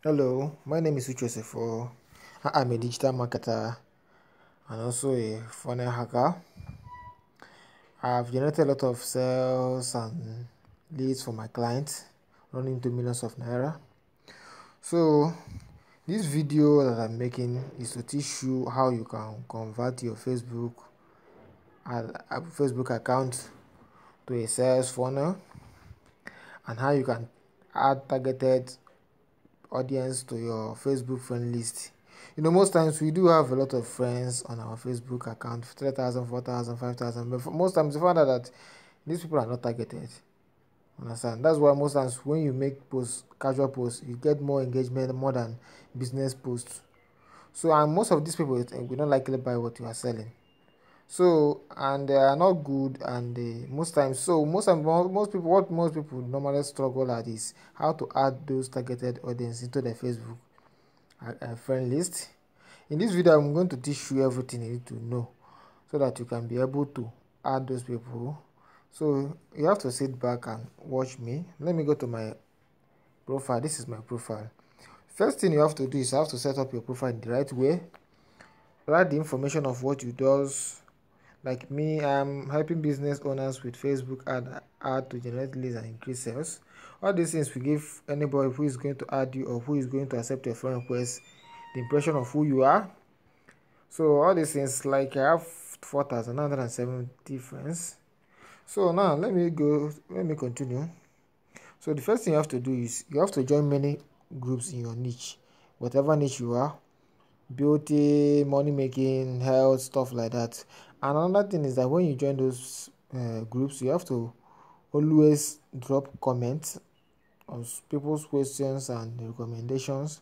Hello, my name is Uche Sefo. I am a digital marketer and also a funnel hacker. I've generated a lot of sales and leads for my clients, running to millions of naira. So, this video that I'm making is to teach you how you can convert your Facebook uh, Facebook account to a sales funnel and how you can add targeted audience to your Facebook friend list. You know, most times we do have a lot of friends on our Facebook account 3,000, 4,000, 5,000. But most times you find out that these people are not targeted. Understand? That's why most times when you make posts, casual posts, you get more engagement more than business posts. So, and most of these people eh, we don't likely buy what you are selling so and they are not good and they, most times so most time, most people what most people normally struggle at is how to add those targeted audience into their facebook uh, uh, friend list in this video i'm going to teach you everything you need to know so that you can be able to add those people so you have to sit back and watch me let me go to my profile this is my profile first thing you have to do is have to set up your profile in the right way write the information of what you does Like me, I'm helping business owners with Facebook ad ad to generate leads and increase sales. All these things we give anybody who is going to add you or who is going to accept your friend request the impression of who you are. So all these things, like I have 4,970 friends. So now let me go, let me continue. So the first thing you have to do is you have to join many groups in your niche, whatever niche you are, beauty, money making, health, stuff like that. another thing is that when you join those uh, groups you have to always drop comments on people's questions and recommendations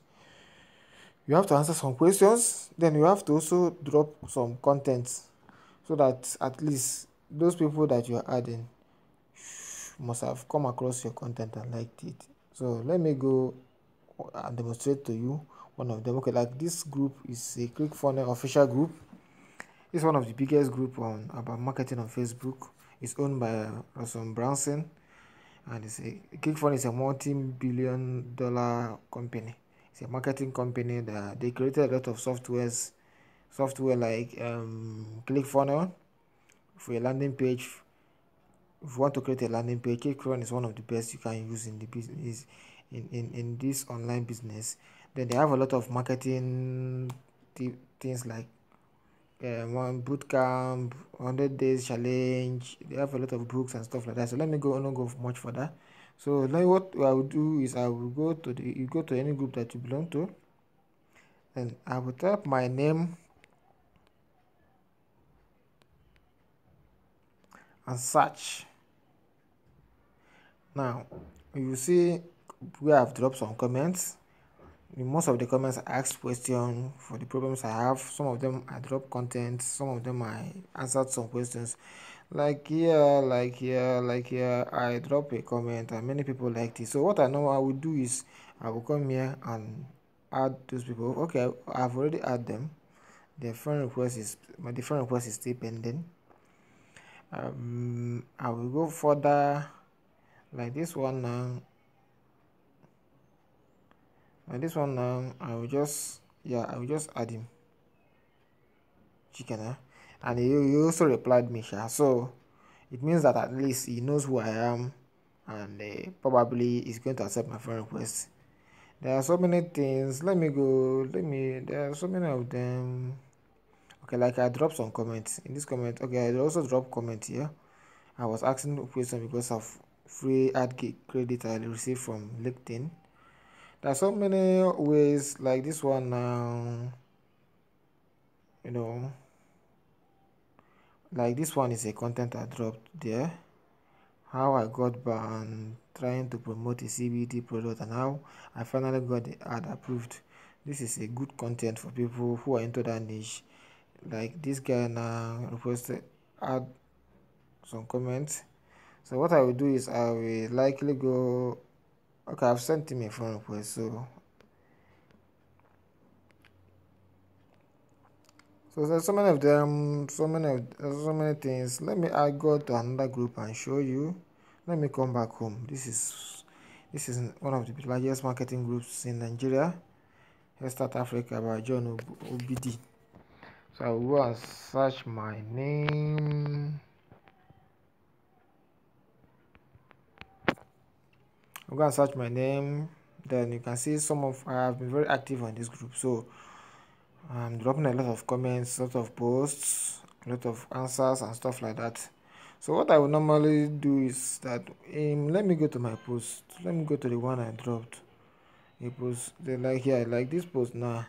you have to answer some questions then you have to also drop some content so that at least those people that you are adding must have come across your content and liked it so let me go and demonstrate to you one of them okay like this group is a click funnel official group It's one of the biggest group on about marketing on Facebook. It's owned by uh, Russell Branson, and it's a Clickfund is a multi-billion dollar company. It's a marketing company that they created a lot of softwares, software like um, ClickFunnels for a landing page. If you want to create a landing page, ClickFunnels is one of the best you can use in the business in, in, in this online business. Then they have a lot of marketing things like um, one boot camp, 100 days challenge. They have a lot of books and stuff like that. So let me go, I don't go much further. So now what I will do is I will go to the you go to any group that you belong to, and I will type my name and search. Now you see we have dropped some comments most of the comments I asked questions for the problems I have. Some of them I drop content, some of them I answered some questions. Like here, like here, like here, I drop a comment and many people liked it. So what I know I will do is I will come here and add those people. Okay, I've already add them. The friend request is my different request is still pending. Um I will go further like this one now and this one now um, i will just yeah i will just add him chicken huh? Eh? and he, he also replied me so it means that at least he knows who i am and uh, probably is going to accept my friend request there are so many things let me go let me there are so many of them okay like i dropped some comments in this comment okay i also dropped comment here i was asking a question because of free ad credit i received from linkedin there are so many ways like this one now you know like this one is a content i dropped there how i got banned trying to promote a CBD product and how i finally got the ad approved this is a good content for people who are into that niche like this guy now requested add some comments so what i will do is i will likely go Okay, I've sent him a phone request, so. So there's so many of them, so many of so many things. Let me add God to another group and show you. Let me come back home. This is this is one of the largest marketing groups in Nigeria. Let's start Africa by John Ob Obidi. So I will go search my name. go and search my name then you can see some of i have been very active on this group so i'm dropping a lot of comments a lot of posts a lot of answers and stuff like that so what i would normally do is that um, let me go to my post let me go to the one i dropped a post then like here like this post now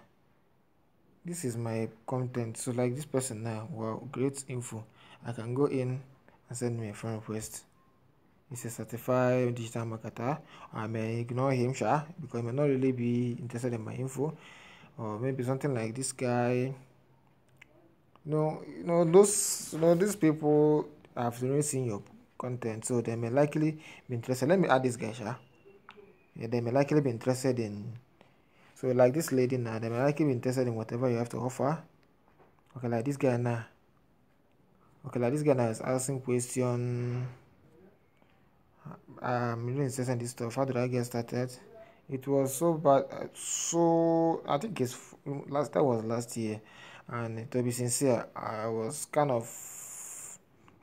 this is my content so like this person now wow great info i can go in and send me a friend request He's a certified digital marketer. I may ignore him, sure, because he may not really be interested in my info. Or maybe something like this guy. No, you know, those you know these people have seen your content, so they may likely be interested. Let me add this guy, sure. Yeah, they may likely be interested in so like this lady now, they may likely be interested in whatever you have to offer. Okay, like this guy now. Okay, like this guy now is asking question um and this stuff how did i get started it was so bad so i think it's last that was last year and to be sincere i was kind of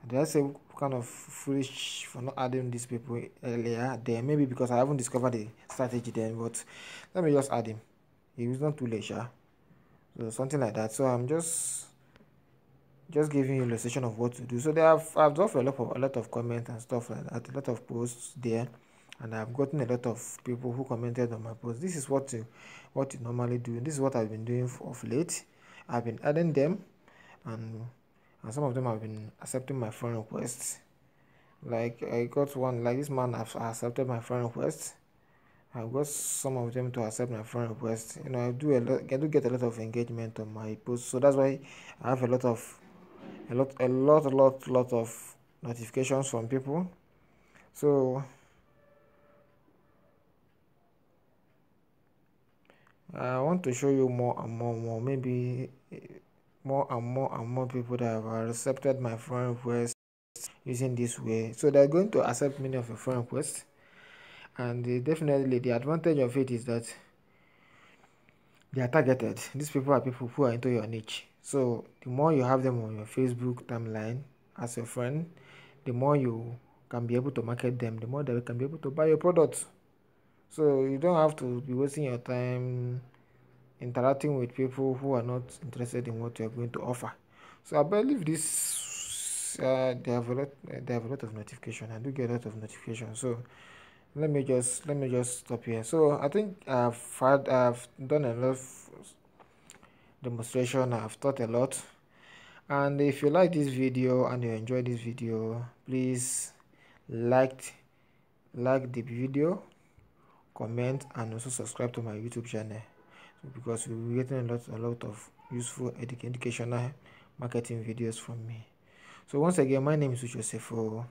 did i say kind of foolish for not adding these people earlier there maybe because i haven't discovered the strategy then but let me just add him it was not too late sure. so something like that so i'm just just giving you illustration of what to do so they have i've done a lot of a lot of comments and stuff like that a lot of posts there and i've gotten a lot of people who commented on my post this is what you what you normally do this is what i've been doing for, of late i've been adding them and and some of them have been accepting my friend requests like i got one like this man has accepted my friend request i got some of them to accept my friend request you know i do a lot i do get a lot of engagement on my post so that's why i have a lot of a lot a lot a lot lot of notifications from people so I want to show you more and more more maybe eh, more and more and more people that have accepted my friend request using this way so they're going to accept many of your friend requests and definitely the advantage of it is that they are targeted these people are people who are into your niche so the more you have them on your Facebook timeline as your friend, the more you can be able to market them, the more they can be able to buy your products. So you don't have to be wasting your time interacting with people who are not interested in what you are going to offer. So I believe this uh, they have a lot they have a lot of notification. I do get a lot of notification. So let me just let me just stop here. So I think I've had, I've done enough demonstration i've taught a lot and if you like this video and you enjoy this video please like like the video comment and also subscribe to my youtube channel because we will be getting a lot a lot of useful edu educational marketing videos from me so once again my name is Uchosefo.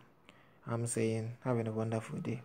i'm saying have a wonderful day